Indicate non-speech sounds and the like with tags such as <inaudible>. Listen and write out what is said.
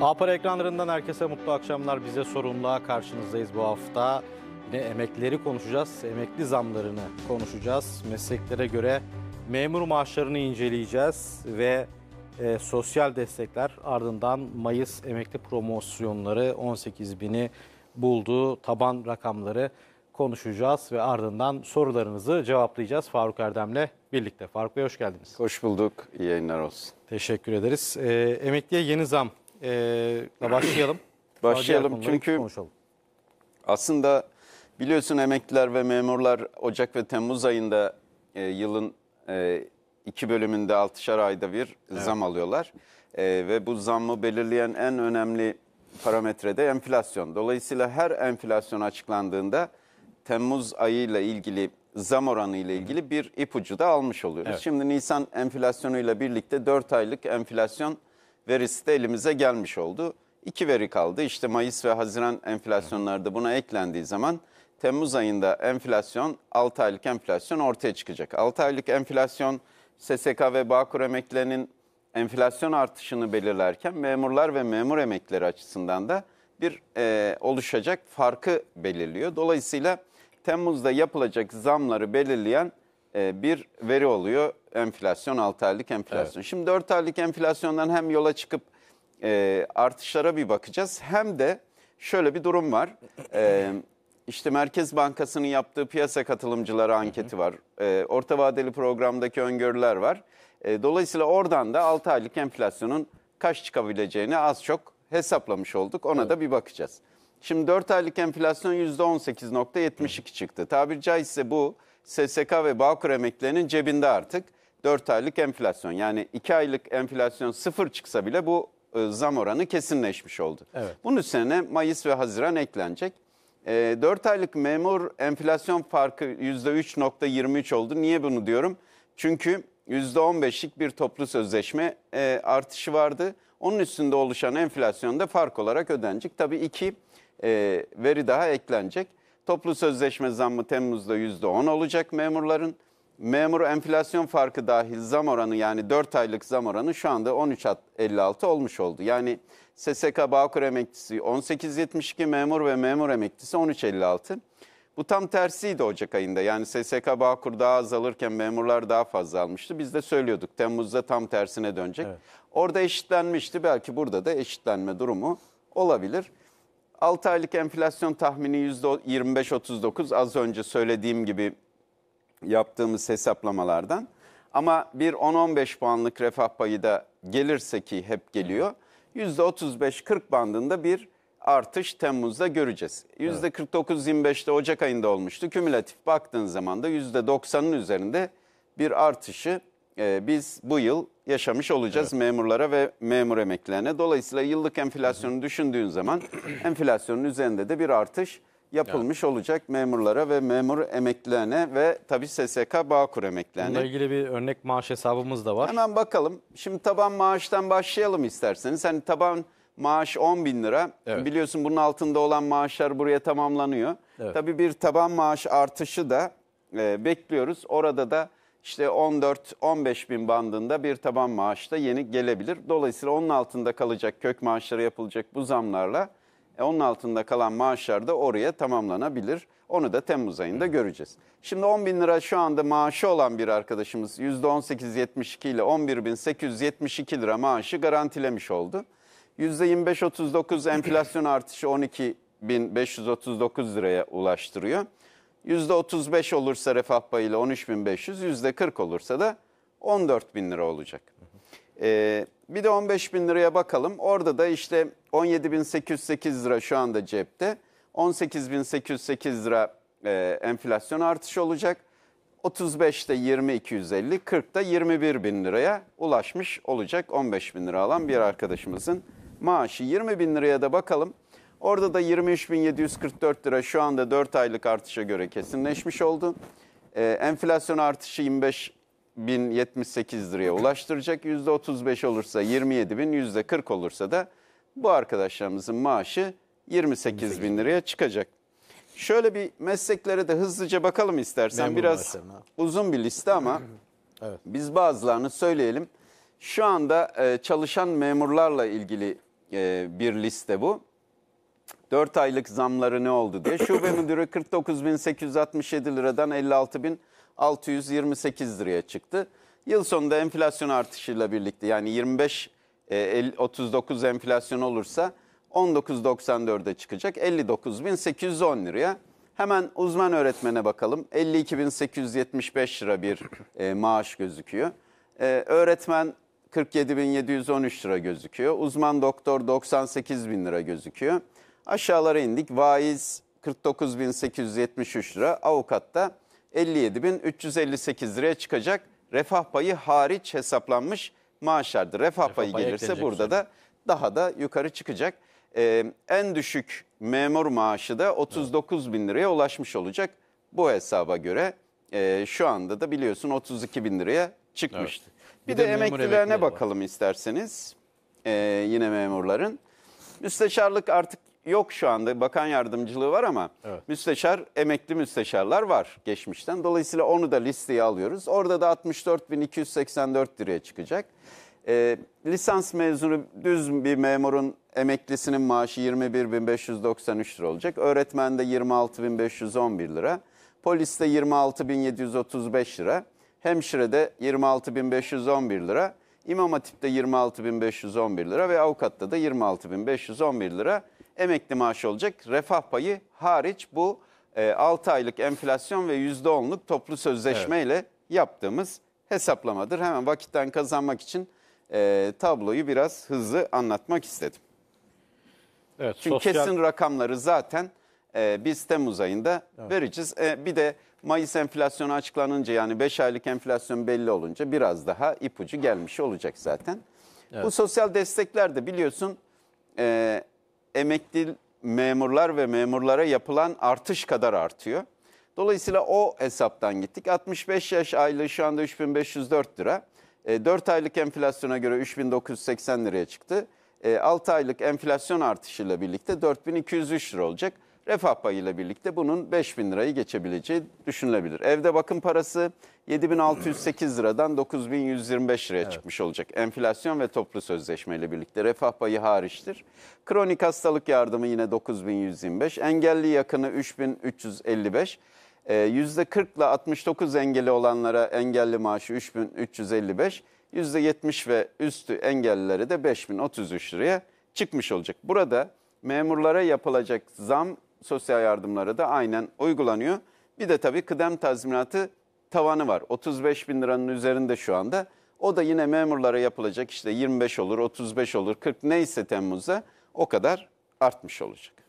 Apar ekranlarından herkese mutlu akşamlar. Bize sorumluluğa karşınızdayız bu hafta. Yine emeklileri konuşacağız, emekli zamlarını konuşacağız. Mesleklere göre memur maaşlarını inceleyeceğiz ve e, sosyal destekler ardından Mayıs emekli promosyonları 18 bini buldu. Taban rakamları konuşacağız ve ardından sorularınızı cevaplayacağız Faruk Erdem'le birlikte. Faruk Bey hoş geldiniz. Hoş bulduk. İyi yayınlar olsun. Teşekkür ederiz. E, emekliye yeni zam e, başlayalım. <clears throat> Başlayalım çünkü aslında biliyorsun emekliler ve memurlar Ocak ve Temmuz ayında e, yılın e, iki bölümünde altışar ayda bir evet. zam alıyorlar. E, ve bu zammı belirleyen en önemli parametre de enflasyon. Dolayısıyla her enflasyon açıklandığında Temmuz ayıyla ilgili zam oranı ile ilgili bir ipucu da almış oluyoruz. Evet. Şimdi Nisan enflasyonuyla birlikte 4 aylık enflasyon verisi de elimize gelmiş oldu. İki veri kaldı. İşte Mayıs ve Haziran enflasyonlarda buna eklendiği zaman Temmuz ayında enflasyon, 6 aylık enflasyon ortaya çıkacak. 6 aylık enflasyon SSK ve Bağkur emeklerinin enflasyon artışını belirlerken memurlar ve memur emekleri açısından da bir e, oluşacak farkı belirliyor. Dolayısıyla Temmuz'da yapılacak zamları belirleyen e, bir veri oluyor enflasyon, 6 aylık enflasyon. Evet. Şimdi 4 aylık enflasyondan hem yola çıkıp e, artışlara bir bakacağız hem de şöyle bir durum var. E, işte Merkez Bankası'nın yaptığı piyasa katılımcıları anketi var. E, orta vadeli programdaki öngörüler var. E, dolayısıyla oradan da 6 aylık enflasyonun kaç çıkabileceğini az çok hesaplamış olduk. Ona evet. da bir bakacağız. Şimdi 4 aylık enflasyon %18.72 çıktı. Tabiri caizse bu SSK ve Bağkur emeklerinin cebinde artık. 4 aylık enflasyon yani 2 aylık enflasyon sıfır çıksa bile bu e, zam oranı kesinleşmiş oldu. Evet. Bunun üzerine Mayıs ve Haziran eklenecek. E, 4 aylık memur enflasyon farkı %3.23 oldu. Niye bunu diyorum? Çünkü %15'lik bir toplu sözleşme e, artışı vardı. Onun üstünde oluşan enflasyon da fark olarak ödenecek. Tabii iki e, veri daha eklenecek. Toplu sözleşme zammı Temmuz'da %10 olacak memurların memur enflasyon farkı dahil zam oranı yani 4 aylık zam oranı şu anda 13.56 olmuş oldu. Yani SSK Bağkur emeklisi 18.72 memur ve memur emeklisi 13.56. Bu tam tersiydi Ocak ayında. Yani SSK Bağkur daha az alırken memurlar daha fazla almıştı. Biz de söylüyorduk Temmuz'da tam tersine dönecek. Evet. Orada eşitlenmişti. Belki burada da eşitlenme durumu olabilir. 6 aylık enflasyon tahmini %25-39 az önce söylediğim gibi yaptığımız hesaplamalardan. Ama bir 10-15 puanlık refah payı da gelirse ki hep geliyor. %35-40 bandında bir artış Temmuz'da göreceğiz. %49-25'te Ocak ayında olmuştu. Kümülatif baktığın zaman da %90'ın üzerinde bir artışı e, biz bu yıl yaşamış olacağız evet. memurlara ve memur emeklilerine. Dolayısıyla yıllık enflasyonu düşündüğün zaman <clears throat> enflasyonun üzerinde de bir artış yapılmış yani. olacak memurlara ve memur emeklilerine ve tabii SSK Bağkur emeklilerine. Bununla ilgili bir örnek maaş hesabımız da var. Hemen bakalım. Şimdi taban maaştan başlayalım isterseniz. Hani taban maaş 10 bin lira. Evet. Biliyorsun bunun altında olan maaşlar buraya tamamlanıyor. Evet. Tabii bir taban maaş artışı da e, bekliyoruz. Orada da işte 14-15 bin bandında bir taban maaş da yeni gelebilir. Dolayısıyla onun altında kalacak kök maaşları yapılacak bu zamlarla e onun altında kalan maaşlar da oraya tamamlanabilir. Onu da Temmuz ayında göreceğiz. Şimdi 10 bin lira şu anda maaşı olan bir arkadaşımız %18.72 ile 11.872 lira maaşı garantilemiş oldu. %25-39 enflasyon <clears throat> artışı 12.539 liraya ulaştırıyor. %35 olursa refah payı ile 13.500, %40 olursa da 14.000 lira olacak. Ee, bir de 15 bin liraya bakalım. Orada da işte 17.808 lira şu anda cepte. 18.808 lira e, enflasyon artışı olacak. 35'te 2250, 40'ta 21 bin liraya ulaşmış olacak 15 bin lira alan bir arkadaşımızın maaşı. 20 bin liraya da bakalım. Orada da 23.744 lira şu anda 4 aylık artışa göre kesinleşmiş oldu. Ee, enflasyon artışı 25 1078 liraya ulaştıracak. %35 olursa 27 bin, %40 olursa da bu arkadaşlarımızın maaşı 28 bin liraya çıkacak. Şöyle bir mesleklere de hızlıca bakalım istersen. Memur Biraz maaşlarına. uzun bir liste ama <clears throat> Evet. biz bazılarını söyleyelim. Şu anda e, çalışan memurlarla ilgili e, bir liste bu. 4 aylık zamları ne oldu diye. Şube <clears throat> müdürü 49.867 liradan 56 56.000 628 liraya çıktı. Yıl sonunda enflasyon artışıyla birlikte yani 25 e, 39 enflasyon olursa 19.94'e çıkacak 59.810 liraya. Hemen uzman öğretmene bakalım. 52.875 lira bir e, maaş gözüküyor. E, öğretmen 47.713 lira gözüküyor. Uzman doktor 98.000 lira gözüküyor. Aşağılara indik. Vaiz 49.873 lira. Avukat da 57.358 liraya çıkacak. Refah payı hariç hesaplanmış maaşlardır. Refah, Refah payı, payı gelirse burada da daha da yukarı çıkacak. Ee, en düşük memur maaşı da 39 bin liraya ulaşmış olacak. Bu hesaba göre e, şu anda da biliyorsun 32 bin liraya çıkmıştı. Evet. Bir, bir de, de emeklilerine bakalım var. isterseniz. Ee, yine memurların. Müsteşarlık artık yok şu anda. Bakan yardımcılığı var ama evet. müsteşar, emekli müsteşarlar var geçmişten. Dolayısıyla onu da listeye alıyoruz. Orada da 64.284 liraya çıkacak. E, lisans mezunu düz bir memurun emeklisinin maaşı 21.593 lira olacak. Öğretmen de 26.511 lira. polis de 26.735 lira. hemşire de 26.511 lira. İmam Hatip'te 26.511 lira ve avukatta da 26.511 lira emekli maaşı olacak. Refah payı hariç bu e, 6 aylık enflasyon ve %10'luk toplu sözleşmeyle evet. yaptığımız hesaplamadır. Hemen vakitten kazanmak için e, tabloyu biraz hızlı anlatmak istedim. Evet, Çünkü sosyal... kesin rakamları zaten e, biz Temmuz ayında evet. vereceğiz. E, bir de Mayıs enflasyonu açıklanınca yani 5 aylık enflasyon belli olunca biraz daha ipucu gelmiş olacak zaten. Evet. Bu sosyal destekler de biliyorsun e, emekli memurlar ve memurlara yapılan artış kadar artıyor. Dolayısıyla o hesaptan gittik. 65 yaş aylığı şu anda 3504 lira. E, 4 aylık enflasyona göre 3980 liraya çıktı. E, 6 aylık enflasyon artışıyla birlikte 4203 lira olacak refah ile birlikte bunun 5 bin lirayı geçebileceği düşünülebilir. Evde bakım parası 7608 liradan 9125 liraya evet. çıkmış olacak. Enflasyon ve toplu sözleşme ile birlikte refah payı hariçtir. Kronik hastalık yardımı yine 9125, engelli yakını 3355. E, %40 ile 69 engeli olanlara engelli maaşı 3355, %70 ve üstü engellilere de 5033 liraya çıkmış olacak. Burada memurlara yapılacak zam sosyal yardımlara da aynen uygulanıyor. Bir de tabii kıdem tazminatı tavanı var. 35 bin liranın üzerinde şu anda. O da yine memurlara yapılacak işte 25 olur, 35 olur, 40 neyse Temmuz'da o kadar artmış olacak.